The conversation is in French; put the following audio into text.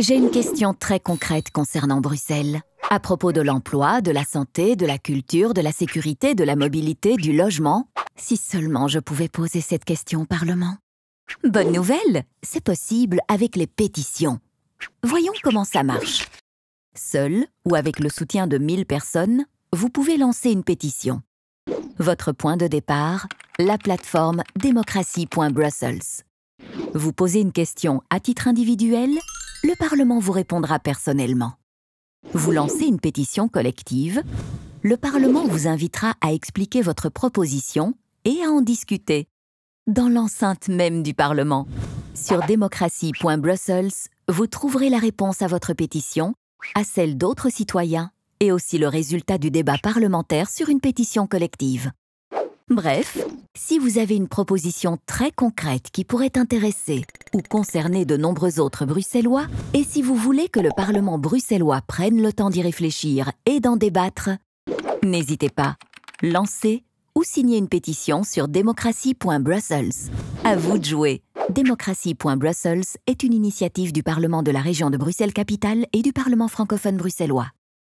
J'ai une question très concrète concernant Bruxelles. À propos de l'emploi, de la santé, de la culture, de la sécurité, de la mobilité, du logement. Si seulement je pouvais poser cette question au Parlement. Bonne nouvelle, c'est possible avec les pétitions. Voyons comment ça marche. Seul ou avec le soutien de 1000 personnes, vous pouvez lancer une pétition. Votre point de départ, la plateforme démocratie.brussels. Vous posez une question à titre individuel le Parlement vous répondra personnellement. Vous lancez une pétition collective, le Parlement vous invitera à expliquer votre proposition et à en discuter, dans l'enceinte même du Parlement. Sur démocratie.brussels, vous trouverez la réponse à votre pétition, à celle d'autres citoyens et aussi le résultat du débat parlementaire sur une pétition collective. Bref, si vous avez une proposition très concrète qui pourrait intéresser ou concerner de nombreux autres Bruxellois, et si vous voulez que le Parlement bruxellois prenne le temps d'y réfléchir et d'en débattre, n'hésitez pas, lancez ou signez une pétition sur démocratie.brussels. À vous de jouer. Démocratie.brussels est une initiative du Parlement de la région de Bruxelles-Capitale et du Parlement francophone bruxellois.